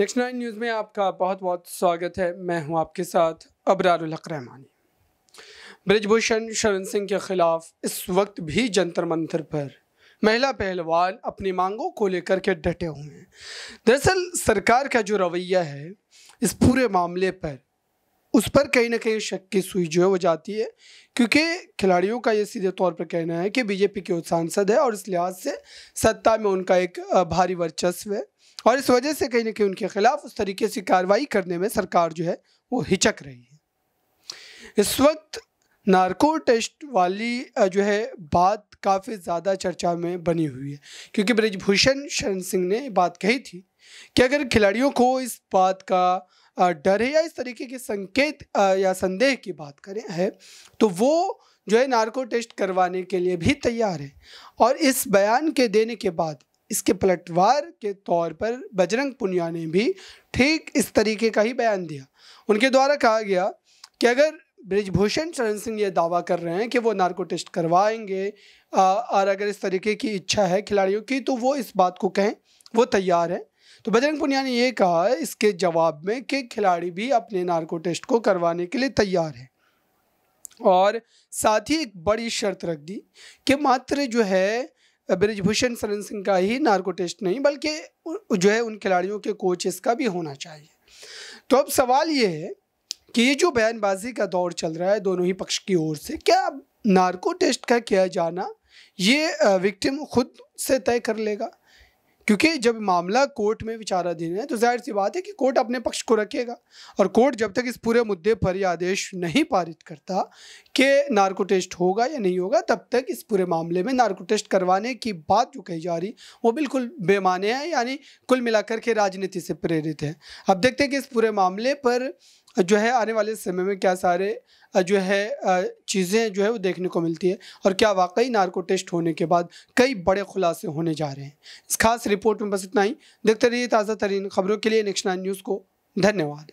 next nine news में आपका बहुत बहुत स्वागत है मैं हूं आपके साथ अबरारहक रहमानी ब्रजभूषण शरण सिंह के खिलाफ इस वक्त भी जंतर मंतर पर महिला पहलवान अपनी मांगों को लेकर के डटे हुए हैं दरअसल सरकार का जो रवैया है इस पूरे मामले पर उस पर कहीं ना कहीं शक की सुई जो है वो जाती है क्योंकि खिलाड़ियों का ये सीधे तौर पर कहना है कि बीजेपी के सांसद है और इस लिहाज से सत्ता में उनका एक भारी वर्चस्व है और इस वजह से कहीं ना कहीं उनके खिलाफ उस तरीके से कार्रवाई करने में सरकार जो है वो हिचक रही है इस वक्त नार्को टेस्ट वाली जो है बात काफ़ी ज़्यादा चर्चा में बनी हुई है क्योंकि ब्रजभूषण शरण सिंह ने बात कही थी कि अगर खिलाड़ियों को इस बात का डर है या इस तरीके के संकेत या संदेह की बात करें है तो वो जो है नार्को टेस्ट करवाने के लिए भी तैयार है और इस बयान के देने के बाद इसके पलटवार के तौर पर बजरंग पुनिया ने भी ठीक इस तरीके का ही बयान दिया उनके द्वारा कहा गया कि अगर ब्रिजभूषण चरण सिंह ये दावा कर रहे हैं कि वो नार्को टेस्ट करवाएंगे और अगर इस तरीके की इच्छा है खिलाड़ियों की तो वो इस बात को कहें वो तैयार हैं तो बजरंग पुनिया ने यह कहा इसके जवाब में कि खिलाड़ी भी अपने नार्को टेस्ट को करवाने के लिए तैयार है और साथ ही एक बड़ी शर्त रख दी कि मात्र जो है ब्रिजभूषण शरण सिंह का ही नार्को टेस्ट नहीं बल्कि जो है उन खिलाड़ियों के कोचेस का भी होना चाहिए तो अब सवाल ये है कि ये जो बयानबाजी का दौर चल रहा है दोनों ही पक्ष की ओर से क्या नार्को टेस्ट का किया जाना ये विक्टिम खुद से तय कर लेगा क्योंकि जब मामला कोर्ट में विचाराधीन है तो जाहिर सी बात है कि कोर्ट अपने पक्ष को रखेगा और कोर्ट जब तक इस पूरे मुद्दे पर यह आदेश नहीं पारित करता कि नार्को टेस्ट होगा या नहीं होगा तब तक इस पूरे मामले में नार्को टेस्ट करवाने की बात जो कही जा रही वो बिल्कुल बेमाने है यानी कुल मिलाकर के राजनीति से प्रेरित है अब देखते हैं कि इस पूरे मामले पर जो है आने वाले समय में क्या सारे जो है चीज़ें जो है वो देखने को मिलती है और क्या वाकई नार्को टेस्ट होने के बाद कई बड़े खुलासे होने जा रहे हैं इस खास रिपोर्ट में बस इतना ही देखते रहिए ताज़ा तरीन खबरों के लिए नेक्स्ट नाइन न्यूज़ को धन्यवाद